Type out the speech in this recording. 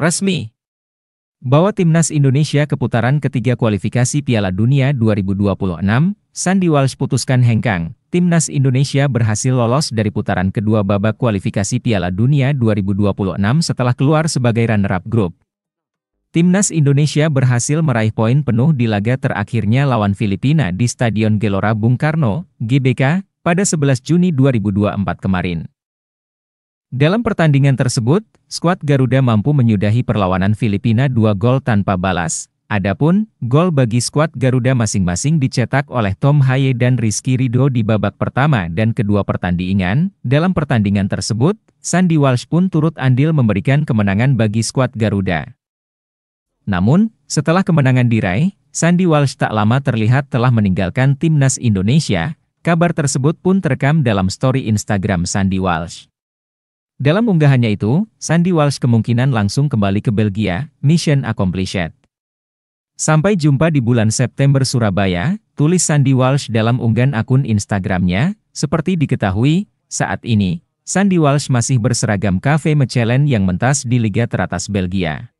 resmi bahwa timnas Indonesia keputaran ketiga kualifikasi Piala Dunia 2026, Sandi Walsh putuskan hengkang. Timnas Indonesia berhasil lolos dari putaran kedua babak kualifikasi Piala Dunia 2026 setelah keluar sebagai runner-up grup. Timnas Indonesia berhasil meraih poin penuh di laga terakhirnya lawan Filipina di Stadion Gelora Bung Karno, GBK, pada 11 Juni 2024 kemarin. Dalam pertandingan tersebut, skuad Garuda mampu menyudahi perlawanan Filipina dua gol tanpa balas. Adapun, gol bagi skuad Garuda masing-masing dicetak oleh Tom Haye dan Rizky Rido di babak pertama dan kedua pertandingan. Dalam pertandingan tersebut, Sandy Walsh pun turut andil memberikan kemenangan bagi skuad Garuda. Namun, setelah kemenangan diraih, Sandy Walsh tak lama terlihat telah meninggalkan timnas Indonesia. Kabar tersebut pun terekam dalam story Instagram Sandy Walsh. Dalam unggahannya itu, Sandy Walsh kemungkinan langsung kembali ke Belgia, mission accomplished. Sampai jumpa di bulan September Surabaya, tulis Sandy Walsh dalam unggahan akun Instagramnya, seperti diketahui, saat ini, Sandy Walsh masih berseragam Cafe Mechelen yang mentas di Liga Teratas Belgia.